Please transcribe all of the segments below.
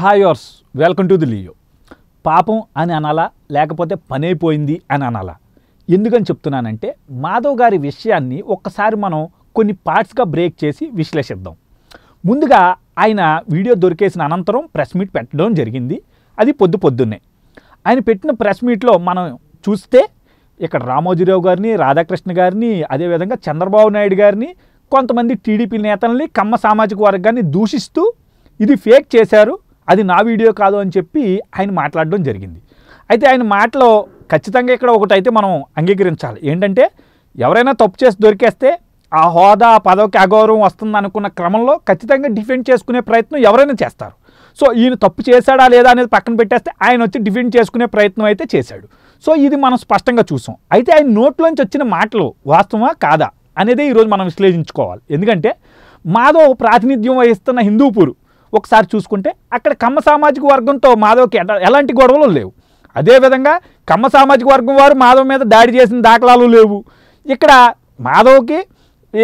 హాయోర్స్ welcome to the Leo పాపం అని అనాలా లేకపోతే పనైపోయింది అని అనాలా ఎందుకని చెప్తున్నానంటే మాధవ్ గారి విషయాన్ని ఒక్కసారి మనం కొన్ని పార్ట్స్గా బ్రేక్ చేసి విశ్లేషిద్దాం ముందుగా ఆయన వీడియో దొరికేసిన అనంతరం ప్రెస్ మీట్ పెట్టడం జరిగింది అది పొద్దు పొద్దున్నే ఆయన పెట్టిన ప్రెస్ మీట్లో మనం చూస్తే ఇక్కడ రామోజీరావు గారిని రాధాకృష్ణ గారిని అదేవిధంగా చంద్రబాబు నాయుడు గారిని కొంతమంది టీడీపీ నేతల్ని కమ్మ సామాజిక వర్గాన్ని దూషిస్తూ ఇది ఫేక్ చేశారు అది నా వీడియో కాదు అని చెప్పి ఆయన మాట్లాడడం జరిగింది అయితే ఆయన మాటలో ఖచ్చితంగా ఇక్కడ ఒకటైతే మనం అంగీకరించాలి ఏంటంటే ఎవరైనా తప్పు చేసి దొరికేస్తే ఆ హోదా పదవికి అగౌరవం వస్తుంది అనుకున్న క్రమంలో ఖచ్చితంగా డిఫెండ్ చేసుకునే ప్రయత్నం ఎవరైనా చేస్తారు సో ఈయన తప్పు చేశాడా లేదా అనేది పక్కన పెట్టేస్తే ఆయన వచ్చి డిఫెండ్ చేసుకునే ప్రయత్నం అయితే చేశాడు సో ఇది మనం స్పష్టంగా చూసాం అయితే ఆయన నోట్లోంచి వచ్చిన మాటలు వాస్తవమా కాదా అనేది ఈరోజు మనం విశ్లేషించుకోవాలి ఎందుకంటే మాధవ్ ప్రాతినిధ్యం వహిస్తున్న హిందూపూరు ఒకసారి చూసుకుంటే అక్కడ కమ్మ సామాజిక వర్గంతో మాధవ్కి ఎలాంటి గొడవలు లేవు అదేవిధంగా కమ్మ సామాజిక వర్గం వారు మాధవ్ మీద దాడి చేసిన దాఖలాలు లేవు ఇక్కడ మాధవ్కి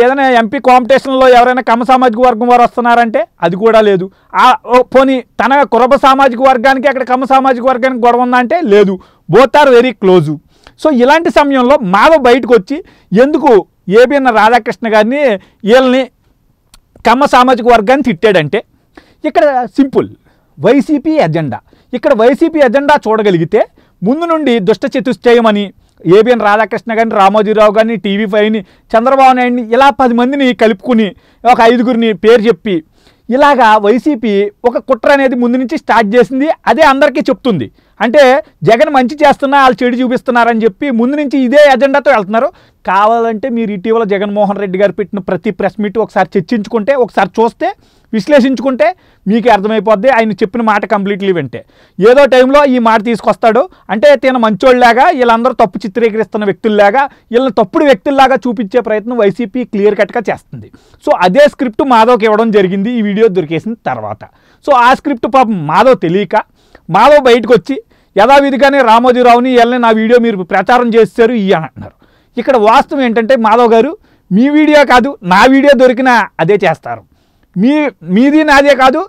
ఏదైనా ఎంపీ కాంపిటీషన్లో ఎవరైనా కమ్మ సామాజిక వర్గం వారు వస్తున్నారంటే అది కూడా లేదు ఆ పోనీ తన కురబ సామాజిక వర్గానికి అక్కడ కమ్మ సామాజిక వర్గానికి గొడవ ఉందా అంటే లేదు both are very close so ఇలాంటి సమయంలో మాధవ్ బయటకు వచ్చి ఎందుకు ఏబిఎన్ రాధాకృష్ణ గారిని వీళ్ళని కమ్మ సామాజిక వర్గాన్ని తిట్టాడంటే ఇక్కడ సింపుల్ వైసీపీ ఎజెండా ఇక్కడ వైసీపీ ఎజెండా చూడగలిగితే ముందు నుండి దుష్ట చతుష్టయం అని ఏబిఎన్ రాధాకృష్ణ కానీ రామోజీరావు కానీ టీవీ ఫైవ్ని చంద్రబాబు నాయుడిని ఇలా పది మందిని కలుపుకుని ఒక ఐదుగురిని పేరు చెప్పి ఇలాగా వైసీపీ ఒక కుట్ర అనేది ముందు నుంచి స్టార్ట్ చేసింది అదే అందరికీ చెప్తుంది అంటే జగన్ మంచి చేస్తున్నా వాళ్ళు చెడు చూపిస్తున్నారని చెప్పి ముందు నుంచి ఇదే ఎజెండాతో వెళ్తున్నారు కావాలంటే మీరు ఇటీవల జగన్మోహన్ రెడ్డి గారు పెట్టిన ప్రతి ప్రెస్ మీట్ ఒకసారి చర్చించుకుంటే ఒకసారి చూస్తే విశ్లేషించుకుంటే మీకు అర్థమైపోద్ది ఆయన చెప్పిన మాట కంప్లీట్లీ వింటే ఏదో టైంలో ఈ మాట తీసుకొస్తాడు అంటే తన మంచోళ్ళలాగా వీళ్ళందరూ తప్పు చిత్రీకరిస్తున్న వ్యక్తుల్లాగా వీళ్ళని తప్పుడు వ్యక్తుల్లాగా చూపించే ప్రయత్నం వైసీపీ క్లియర్ కట్గా చేస్తుంది సో అదే స్క్రిప్ట్ మాధవ్కి ఇవ్వడం జరిగింది ఈ వీడియో దొరికేసిన తర్వాత సో ఆ స్క్రిప్ట్ పాపం మాధవ్ తెలియక మాధవ్ బయటకు వచ్చి యథావిధిగానే రామోజీరావుని వీళ్ళని నా వీడియో మీరు ప్రచారం చేస్తారు అని అంటున్నారు ఇక్కడ వాస్తవం ఏంటంటే మాధవ్ గారు మీ వీడియో కాదు నా వీడియో దొరికినా అదే చేస్తారు మీ మీది నాదే కాదు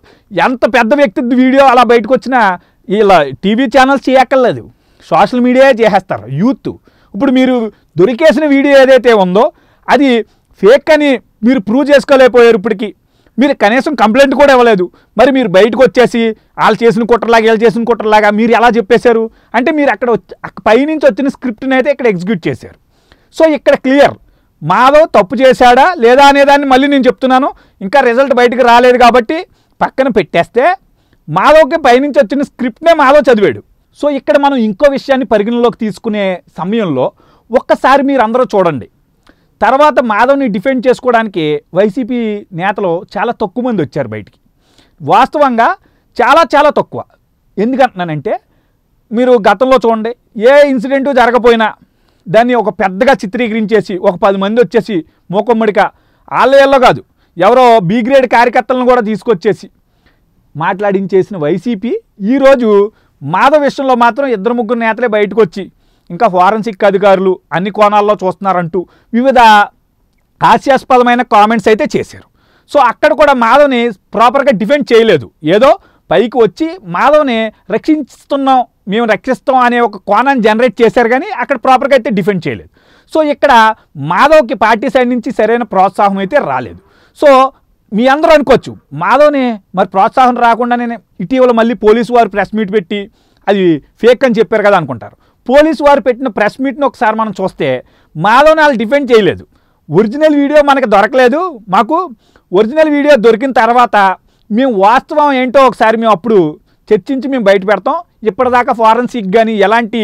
ఎంత పెద్ద వ్యక్తి వీడియో అలా బయటకు వచ్చినా ఇలా టీవీ ఛానల్స్ చేయక్కర్లేదు సోషల్ మీడియా చేసేస్తారు యూత్ ఇప్పుడు మీరు దొరికేసిన వీడియో ఏదైతే ఉందో అది ఫేక్ అని మీరు ప్రూవ్ చేసుకోలేకపోయారు ఇప్పటికీ మీరు కనీసం కంప్లైంట్ కూడా ఇవ్వలేదు మరి మీరు బయటకు వచ్చేసి వాళ్ళు చేసిన కుట్రలాగా వీళ్ళు చేసిన కుట్రలాగా మీరు ఎలా చెప్పేశారు అంటే మీరు అక్కడ పైనుంచి వచ్చిన స్క్రిప్ట్ని అయితే ఇక్కడ ఎగ్జిక్యూట్ చేశారు సో ఇక్కడ క్లియర్ మాధవ్ తప్పు చేశాడా లేదా అనేదాన్ని మళ్ళీ నేను చెప్తున్నాను ఇంకా రిజల్ట్ బయటకు రాలేదు కాబట్టి పక్కన పెట్టేస్తే మాధవ్కి పైనుంచి వచ్చిన స్క్రిప్ట్నే మాధవ్ చదివాడు సో ఇక్కడ మనం ఇంకో విషయాన్ని పరిగణలోకి తీసుకునే సమయంలో ఒక్కసారి మీరు అందరూ చూడండి తర్వాత మాధవ్ని డిఫెండ్ చేసుకోవడానికి వైసీపీ నేతలు చాలా తక్కువ మంది వచ్చారు బయటికి వాస్తవంగా చాలా చాలా తక్కువ ఎందుకంటున్నానంటే మీరు గతంలో చూడండి ఏ ఇన్సిడెంటు జరగపోయినా దాన్ని ఒక పెద్దగా చిత్రీకరించేసి ఒక పది మంది వచ్చేసి మూకమ్మడిగా ఆలయాల్లో కాదు ఎవరో బీ గ్రేడ్ కార్యకర్తలను కూడా తీసుకొచ్చేసి మాట్లాడించేసిన వైసీపీ ఈరోజు మాధవ్ విషయంలో మాత్రం ఇద్దరు ముగ్గురు నేతలే బయటకు వచ్చి ఇంకా ఫారెన్సిక్ అధికారులు అన్ని కోణాల్లో చూస్తున్నారంటూ వివిధ హాస్యాస్పదమైన కామెంట్స్ అయితే చేశారు సో అక్కడ కూడా మాధవ్ని ప్రాపర్గా డిఫెండ్ చేయలేదు ఏదో పైకి వచ్చి మాధవ్ని రక్షిస్తున్నాం మేము రక్షిస్తాం అనే ఒక కోణాన్ని జనరేట్ చేశారు కానీ అక్కడ ప్రాపర్గా అయితే డిఫెండ్ చేయలేదు సో ఇక్కడ మాధవ్కి పార్టీ సైడ్ నుంచి సరైన ప్రోత్సాహం అయితే రాలేదు సో మీ అందరూ అనుకోవచ్చు మాధవ్ని మరి ప్రోత్సాహం రాకుండా నేను ఇటీవల మళ్ళీ పోలీసు వారు ప్రెస్ మీట్ పెట్టి అది ఫేక్ అని చెప్పారు కదా అనుకుంటారు పోలీసు వారు పెట్టిన ప్రెస్ మీట్ని ఒకసారి మనం చూస్తే మాధవ్ నాలు డిఫెండ్ చేయలేదు ఒరిజినల్ వీడియో మనకు దొరకలేదు మాకు ఒరిజినల్ వీడియో దొరికిన తర్వాత మేము వాస్తవం ఏంటో ఒకసారి మేము అప్పుడు చర్చించి మేము బయట పెడతాం ఇప్పటిదాకా ఫారెన్సిక్ కానీ ఎలాంటి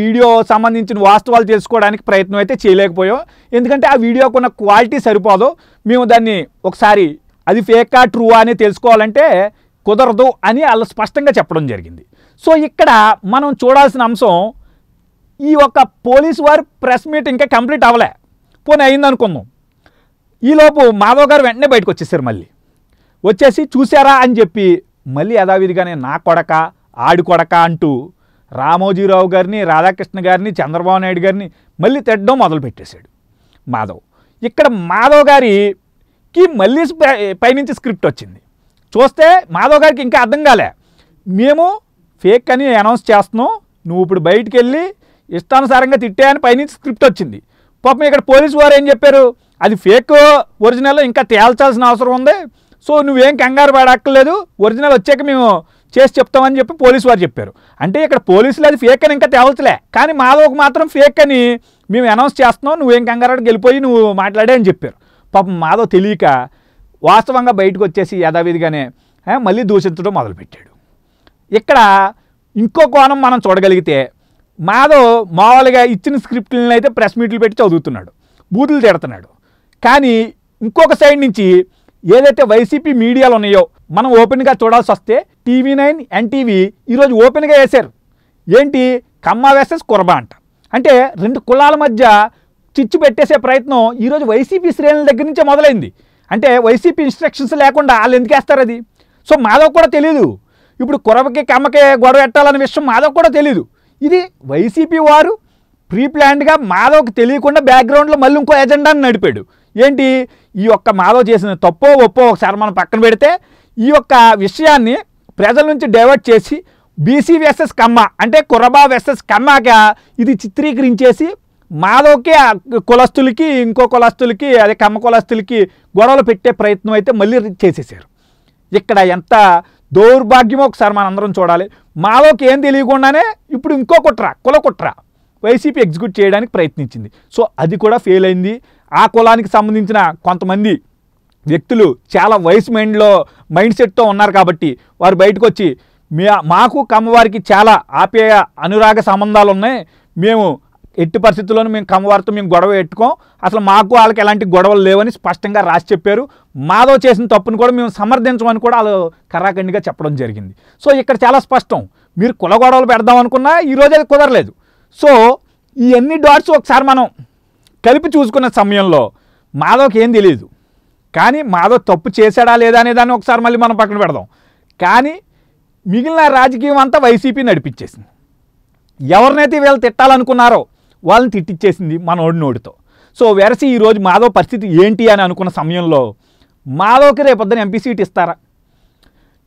వీడియో సంబంధించిన వాస్తవాలు తెలుసుకోవడానికి ప్రయత్నం అయితే చేయలేకపోయాం ఎందుకంటే ఆ వీడియోకున్న క్వాలిటీ సరిపోదు మేము దాన్ని ఒకసారి అది ఫేకా ట్రూ అని తెలుసుకోవాలంటే కుదరదు అని వాళ్ళు స్పష్టంగా చెప్పడం జరిగింది సో ఇక్కడ మనం చూడాల్సిన అంశం ఈ యొక్క పోలీసు వారి ప్రెస్ మీట్ ఇంకా కంప్లీట్ అవ్వలే పోనీ అయిందనుకుందాం ఈలోపు మాధవ్ గారు వెంటనే బయటకు వచ్చేసారు మళ్ళీ వచ్చేసి చూసారా అని చెప్పి మళ్ళీ యథావిధిగానే నా కొడక ఆడి కొడక అంటూ రామోజీరావు గారిని రాధాకృష్ణ గారిని చంద్రబాబు నాయుడు గారిని మళ్ళీ తిట్టడం మొదలుపెట్టేశాడు మాధవ్ ఇక్కడ మాధవ్ గారికి మళ్ళీ పైనుంచి స్క్రిప్ట్ వచ్చింది చూస్తే మాధవ్ గారికి ఇంకా అర్థం కాలే మేము ఫేక్ అని అనౌన్స్ చేస్తున్నాం నువ్వు ఇప్పుడు బయటికి వెళ్ళి ఇష్టానుసారంగా అని పైనుంచి స్క్రిప్ట్ వచ్చింది పాపం ఇక్కడ పోలీసు వారు ఏం చెప్పారు అది ఫేక్ ఒరిజినల్ ఇంకా తేల్చాల్సిన అవసరం ఉంది సో నువ్వేం కంగారు పడక్కర్లేదు ఒరిజినల్ వచ్చాక మేము చేసి చెప్తామని చెప్పి పోలీసు వారు చెప్పారు అంటే ఇక్కడ పోలీసులు అది ఫేక్ అని ఇంకా తేవలచలే కానీ మాధవ్ మాత్రం ఫేక్ అని మేము అనౌన్స్ చేస్తున్నాం నువ్వేం కంగారాడికి గెలిపోయి నువ్వు మాట్లాడే అని చెప్పారు పాపం మాధవ్ తెలియక వాస్తవంగా బయటకు వచ్చేసి యథావిధిగానే మళ్ళీ దూషించడం మొదలుపెట్టాడు ఇక్కడ ఇంకో కోణం మనం చూడగలిగితే మాధవ్ మామూలుగా ఇచ్చిన స్క్రిప్ట్లను అయితే ప్రెస్ మీట్లు పెట్టి చదువుతున్నాడు బూతులు తిడుతున్నాడు కానీ ఇంకొక సైడ్ నుంచి ఏదైతే వైసీపీ మీడియాలు ఉన్నాయో మనం ఓపెన్గా చూడాల్సి వస్తే టీవీ నైన్ ఎన్టీవీ ఈరోజు ఓపెన్గా వేశారు ఏంటి కమ్మ వేసెస్ కురబ అంట అంటే రెండు కులాల మధ్య చిచ్చు పెట్టేసే ప్రయత్నం ఈరోజు వైసీపీ శ్రేణుల దగ్గర నుంచే మొదలైంది అంటే వైసీపీ ఇన్స్ట్రక్షన్స్ లేకుండా వాళ్ళు ఎందుకు వేస్తారు అది సో మాధవ్ కూడా తెలియదు ఇప్పుడు కురవకి కమ్మకి గొడవ పెట్టాలనే విషయం మాధవ్ కూడా తెలియదు ఇది వైసీపీ వారు ప్రీ ప్లాన్డ్గా మాధవ్కి తెలియకుండా బ్యాక్గ్రౌండ్లో మళ్ళీ ఇంకో ఎజెండాను నడిపాడు ఏంటి ఈ యొక్క మాధవ్ చేసిన తప్పో ఒప్పో ఒకసారి మనం పక్కన పెడితే ఈ యొక్క విషయాన్ని ప్రజల నుంచి డైవర్ట్ చేసి బీసీ వెస్ఎస్ కమ్మ అంటే కుర్రబా వెస్ఎస్ కమ్మాక ఇది చిత్రీకరించేసి మాధవ్కే కులస్తులకి ఇంకో కులస్తులకి అదే కమ్మ కులస్తులకి గొడవలు పెట్టే ప్రయత్నం అయితే మళ్ళీ చేసేసారు ఇక్కడ ఎంత దౌర్భాగ్యం ఒకసారి మనందరం చూడాలి మాలోకి ఏం తెలియకుండానే ఇప్పుడు ఇంకో కుట్ర కుల కుట్ర వైసీపీ ఎగ్జిక్యూట్ చేయడానికి ప్రయత్నించింది సో అది కూడా ఫెయిల్ అయింది ఆ కులానికి సంబంధించిన కొంతమంది వ్యక్తులు చాలా వయసు మైండ్లో మైండ్ సెట్తో ఉన్నారు కాబట్టి వారు బయటకు వచ్చి మాకు కమ్మవారికి చాలా ఆప్యాయ అనురాగ సంబంధాలు ఉన్నాయి మేము ఎట్టి పరిస్థితుల్లోనూ మేము కమ్మవారితో మేము గొడవ పెట్టుకోం అసలు మాకు వాళ్ళకి ఎలాంటి గొడవలు లేవని స్పష్టంగా రాసి చెప్పారు మాధవ్ చేసిన తప్పును కూడా మేము సమర్థించమని కూడా వాళ్ళు కరాఖండిగా చెప్పడం జరిగింది సో ఇక్కడ చాలా స్పష్టం మీరు కుల గొడవలు పెడదాం అనుకున్నా ఈరోజు అది కుదరలేదు సో ఈ అన్ని డాట్స్ ఒకసారి మనం కలిపి చూసుకున్న సమయంలో మాధవ్కి ఏం తెలియదు కానీ మాధవ్ తప్పు చేశాడా లేదా అనే దాన్ని ఒకసారి మళ్ళీ మనం పక్కన పెడదాం కానీ మిగిలిన రాజకీయం అంతా వైసీపీ నడిపించేసింది ఎవరినైతే వీళ్ళు తిట్టాలనుకున్నారో వాళ్ళని తిట్టిచ్చేసింది మనోడి నోడితో సో వెరసి ఈరోజు మాధవ్ పరిస్థితి ఏంటి అని అనుకున్న సమయంలో మాధవ్కి పొద్దున ఎంపీ సీట్ ఇస్తారా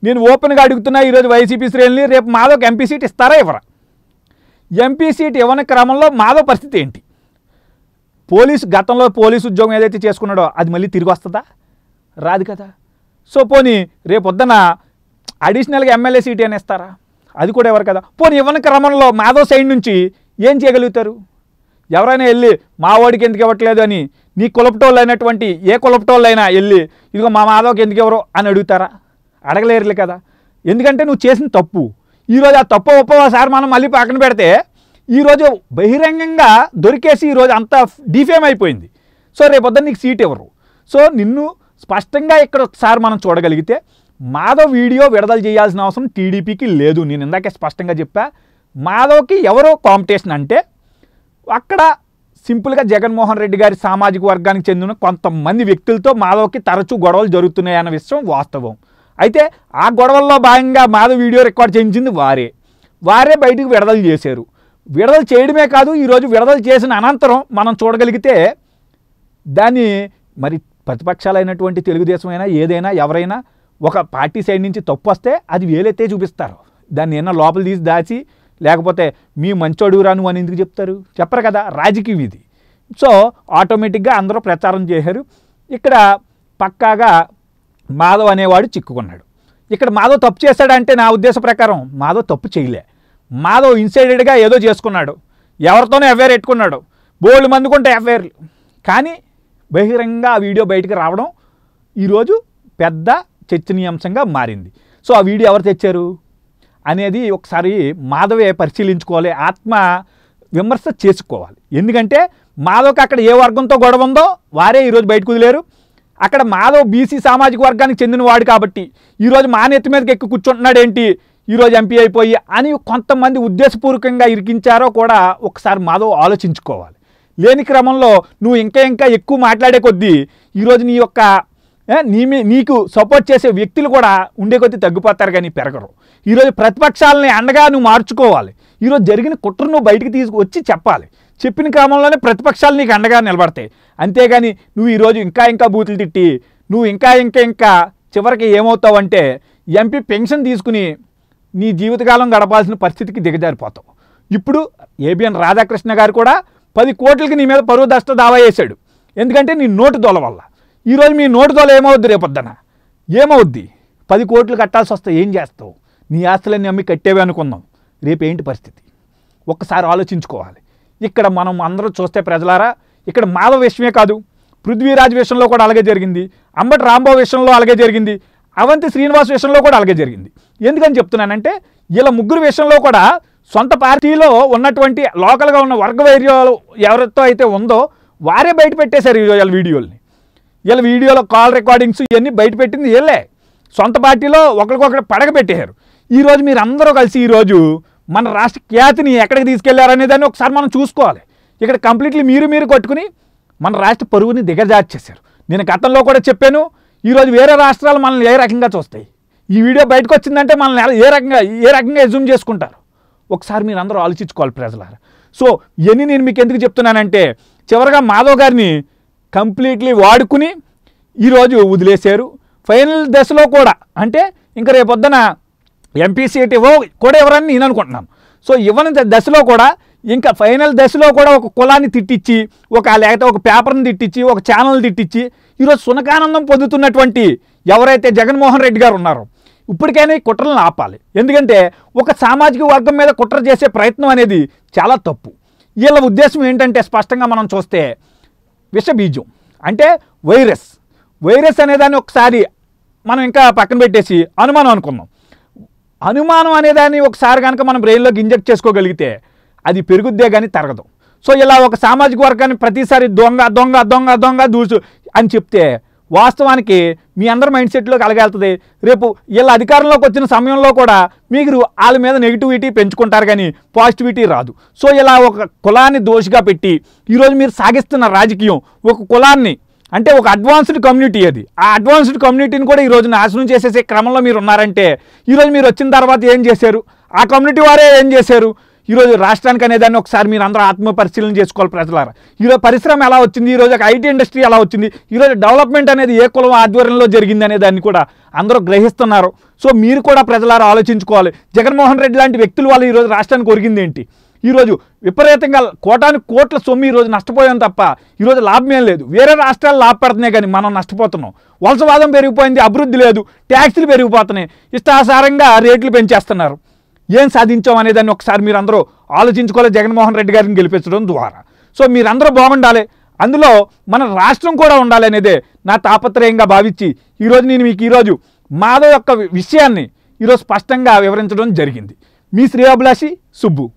నేను ఓపెన్గా అడుగుతున్నా ఈరోజు వైసీపీ శ్రేణి రేపు మాధవ్కి ఎంపీ సీట్ ఇస్తారా ఇవ్వరా ఎంపీ సీట్ ఇవ్వని క్రమంలో మాధవ్ పరిస్థితి ఏంటి పోలీసు గతంలో పోలీసు ఉద్యోగం ఏదైతే చేసుకున్నాడో అది మళ్ళీ తిరిగి వస్తుందా రాదు కదా సో పోనీ రేపొద్దున అడిషనల్గా ఎమ్మెల్యే సీట్ ఇస్తారా అది కూడా ఎవరు కదా పోనీ ఇవ్వని క్రమంలో మాధవ్ సైడ్ నుంచి ఏం చేయగలుగుతారు ఎవరైనా వెళ్ళి మా వాడికి ఎందుకు ఇవ్వట్లేదు అని నీ కులపటోళ్ళు అయినటువంటి ఏ కులపటోళ్ళైనా వెళ్ళి ఇదిగో మా మాధవకి ఎందుకు ఎవరో అని అడుగుతారా అడగలేరులే కదా ఎందుకంటే నువ్వు చేసిన తప్పు ఈరోజు ఆ తప్పు ఒప్ప సార్ మనం మళ్ళీ పక్కన పెడితే ఈరోజు బహిరంగంగా దొరికేసి ఈరోజు అంత డిఫేమ్ అయిపోయింది సో రేపొద్దు నీకు సీట్ ఎవరు సో నిన్ను స్పష్టంగా ఇక్కడ ఒకసారి మనం చూడగలిగితే మాధవ్ వీడియో విడుదల చేయాల్సిన అవసరం టీడీపీకి లేదు నేను ఇందాకే స్పష్టంగా చెప్పా మాధవ్కి ఎవరో కాంపిటీషన్ అంటే అక్కడ సింపుల్గా జగన్మోహన్ రెడ్డి గారి సామాజిక వర్గానికి చెందిన కొంతమంది వ్యక్తులతో మాధవ్కి తరచూ గొడవలు జరుగుతున్నాయన్న విషయం వాస్తవం అయితే ఆ గొడవల్లో భాగంగా మాధవ్ వీడియో రికార్డ్ చేయించింది వారే వారే బయటికి విడుదల చేశారు విడుదల చేయడమే కాదు ఈరోజు విడుదల చేసిన అనంతరం మనం చూడగలిగితే దాన్ని మరి ప్రతిపక్షాలైనటువంటి తెలుగుదేశం అయినా ఏదైనా ఎవరైనా ఒక పార్టీ సైడ్ నుంచి తప్పు వస్తే అది వేలైతే చూపిస్తారు దాన్ని ఏమైనా లోపల తీసి దాచి లేకపోతే మీ మంచోడురా రాను అని ఎందుకు చెప్తారు చెప్పరు కదా రాజకీయం ఇది సో ఆటోమేటిక్గా అందరూ ప్రచారం చేశారు ఇక్కడ పక్కాగా మాధవ్ అనేవాడు చిక్కుకున్నాడు ఇక్కడ మాధవ్ తప్పు చేశాడంటే నా ఉద్దేశ ప్రకారం మాధవ్ తప్పు చేయలే మాధవ్ ఇన్సైడెడ్గా ఏదో చేసుకున్నాడు ఎవరితోనూ ఎఫ్ఐఆర్ పెట్టుకున్నాడు మందు మందుకుంటే ఎఫ్ఐఆర్లు కానీ బహిరంగంగా ఆ వీడియో బయటకు రావడం ఈరోజు పెద్ద చర్చనీయాంశంగా మారింది సో ఆ వీడియో ఎవరు తెచ్చారు అనేది ఒకసారి మాధవే పరిశీలించుకోవాలి ఆత్మ విమర్శ చేసుకోవాలి ఎందుకంటే మాధవ్కి అక్కడ ఏ వర్గంతో గొడవ ఉందో వారే ఈరోజు బయటకు వదిలేరు అక్కడ మాధవ్ బీసీ సామాజిక వర్గానికి చెందినవాడు కాబట్టి ఈరోజు మానేత మీదకి ఎక్కి కూర్చుంటున్నాడు ఏంటి ఈరోజు ఎంపీ అయిపోయి అని కొంతమంది ఉద్దేశపూర్వకంగా ఇరికించారో కూడా ఒకసారి మాధవ్ ఆలోచించుకోవాలి లేని క్రమంలో నువ్వు ఇంకా ఇంకా ఎక్కువ మాట్లాడే కొద్దీ ఈరోజు నీ యొక్క నీ నీకు సపోర్ట్ చేసే వ్యక్తులు కూడా ఉండే కొద్దీ తగ్గిపోతారు కానీ పెరగరు ఈరోజు ప్రతిపక్షాలని అండగా నువ్వు మార్చుకోవాలి ఈరోజు జరిగిన కుట్ర నువ్వు బయటికి తీసుకొచ్చి చెప్పాలి చెప్పిన క్రమంలోనే ప్రతిపక్షాలు నీకు అండగా నిలబడతాయి అంతేగాని నువ్వు ఈరోజు ఇంకా ఇంకా బూతులు తిట్టి నువ్వు ఇంకా ఇంకా ఇంకా చివరికి ఏమవుతావంటే ఎంపీ పెన్షన్ తీసుకుని నీ జీవితకాలం గడపాల్సిన పరిస్థితికి దిగజారిపోతావు ఇప్పుడు ఏబిఎన్ రాధాకృష్ణ గారు కూడా పది కోట్లకి నీ మీద పరువు దష్ట దావా చేశాడు ఎందుకంటే నీ నోటు దొల వల్ల ఈరోజు మీ నోటితో ఏమవుద్ది రేపొద్దన ఏమవుద్ది పది కోట్లు కట్టాల్సి వస్తే ఏం చేస్తావు నీ ఆస్తులన్నీ అమ్మి కట్టేవే అనుకుందాం రేపు ఏంటి పరిస్థితి ఒక్కసారి ఆలోచించుకోవాలి ఇక్కడ మనం అందరూ చూస్తే ప్రజలారా ఇక్కడ మాధవ విషయమే కాదు పృథ్వీరాజ్ విషయంలో కూడా అలాగే జరిగింది అంబటి రాంబాబు విషయంలో అలాగే జరిగింది అవంతి శ్రీనివాస్ విషయంలో కూడా అలాగే జరిగింది ఎందుకని చెప్తున్నానంటే ఇలా ముగ్గురు విషయంలో కూడా సొంత పార్టీలో ఉన్నటువంటి లోకల్గా ఉన్న వర్గ వైర్యాలు ఎవరితో అయితే ఉందో వారే బయట పెట్టేశారు వీడియోల్ని వీళ్ళ వీడియోలో కాల్ రికార్డింగ్స్ ఇవన్నీ బయట పెట్టింది వీళ్ళే సొంత పార్టీలో ఒకరికొకరు పడగబెట్టారు ఈరోజు మీరు అందరూ కలిసి ఈరోజు మన రాష్ట్ర ఖ్యాతిని ఎక్కడికి తీసుకెళ్లారనే దాన్ని ఒకసారి మనం చూసుకోవాలి ఇక్కడ కంప్లీట్లీ మీరు మీరు కొట్టుకుని మన రాష్ట్ర పరువుని దిగజార్చేశారు నేను గతంలో కూడా చెప్పాను ఈరోజు వేరే రాష్ట్రాలు మనల్ని ఏ రకంగా చూస్తాయి ఈ వీడియో బయటకు వచ్చిందంటే మనల్ని ఏ రకంగా ఏ రకంగా ఎజ్యూమ్ చేసుకుంటారు ఒకసారి మీరు అందరూ ఆలోచించుకోవాలి ప్రజల సో ఇవన్నీ నేను మీకు ఎందుకు చెప్తున్నానంటే చివరిగా మాధవ్ గారిని కంప్లీట్లీ వాడుకుని ఈరోజు వదిలేశారు ఫైనల్ దశలో కూడా అంటే ఇంకా రేపొద్దున ఎంపీ సీట్ ఇవ్వ కూడా ఎవరని నేను అనుకుంటున్నాను సో ఇవ్వని దశలో కూడా ఇంకా ఫైనల్ దశలో కూడా ఒక కులాన్ని తిట్టించి ఒక లేకపోతే ఒక పేపర్ని తిట్టించి ఒక ఛానల్ని తిట్టించి ఈరోజు సునకానందం పొందుతున్నటువంటి ఎవరైతే జగన్మోహన్ రెడ్డి గారు ఉన్నారో ఇప్పటికైనా ఈ కుట్రలను ఆపాలి ఎందుకంటే ఒక సామాజిక వర్గం మీద కుట్ర చేసే ప్రయత్నం అనేది చాలా తప్పు వీళ్ళ ఉద్దేశం ఏంటంటే స్పష్టంగా మనం చూస్తే విషబీజం అంటే వైరస్ వైరస్ అనేదాన్ని ఒకసారి మనం ఇంకా పక్కన పెట్టేసి అనుమానం అనుకుందాం అనుమానం అనేదాన్ని ఒకసారి కనుక మనం బ్రెయిన్లోకి ఇంజెక్ట్ చేసుకోగలిగితే అది పెరుగుద్దే కానీ తరగదు సో ఇలా ఒక సామాజిక వర్గాన్ని ప్రతిసారి దొంగ దొంగ దొంగ దొంగ దూసు అని చెప్తే వాస్తవానికి మీ అందరి మైండ్ సెట్లోకి వెళ్తుంది రేపు వీళ్ళ అధికారంలోకి వచ్చిన సమయంలో కూడా మీరు వాళ్ళ మీద నెగిటివిటీ పెంచుకుంటారు కానీ పాజిటివిటీ రాదు సో ఇలా ఒక కులాన్ని దోషిగా పెట్టి ఈరోజు మీరు సాగిస్తున్న రాజకీయం ఒక కులాన్ని అంటే ఒక అడ్వాన్స్డ్ కమ్యూనిటీ అది ఆ అడ్వాన్స్డ్ కమ్యూనిటీని కూడా ఈరోజు నాశనం చేసేసే క్రమంలో మీరు ఉన్నారంటే ఈరోజు మీరు వచ్చిన తర్వాత ఏం చేశారు ఆ కమ్యూనిటీ వారే ఏం చేశారు ఈరోజు రాష్ట్రానికి అనేదాన్ని ఒకసారి మీరు అందరూ ఆత్మ పరిశీలన చేసుకోవాలి ప్రజలారా ఈరోజు పరిశ్రమ ఎలా వచ్చింది ఈరోజు ఐటీ ఇండస్ట్రీ ఎలా వచ్చింది ఈరోజు డెవలప్మెంట్ అనేది ఏ కులం ఆధ్వర్యంలో జరిగింది అనే దాన్ని కూడా అందరూ గ్రహిస్తున్నారు సో మీరు కూడా ప్రజలారా ఆలోచించుకోవాలి జగన్మోహన్ రెడ్డి లాంటి వ్యక్తులు వాళ్ళు ఈరోజు రాష్ట్రానికి ఒరిగింది ఏంటి ఈరోజు విపరీతంగా కోటానికి కోట్ల సొమ్ము ఈరోజు నష్టపోయాం తప్ప ఈరోజు లాభం ఏం లేదు వేరే రాష్ట్రాలు లాభపడుతున్నాయి కానీ మనం నష్టపోతున్నాం వలసవాదం పెరిగిపోయింది అభివృద్ధి లేదు ట్యాక్సులు పెరిగిపోతున్నాయి ఇష్టాసారంగా రేట్లు పెంచేస్తున్నారు ఏం సాధించాం దాన్ని ఒకసారి మీరు అందరూ ఆలోచించుకోవాలి జగన్మోహన్ రెడ్డి గారిని గెలిపించడం ద్వారా సో మీరందరూ బాగుండాలి అందులో మన రాష్ట్రం కూడా ఉండాలి అనేదే నా తాపత్రయంగా భావించి ఈరోజు నేను మీకు ఈరోజు మాధవ్ యొక్క విషయాన్ని ఈరోజు స్పష్టంగా వివరించడం జరిగింది మీ అభిలాషి సుబ్బు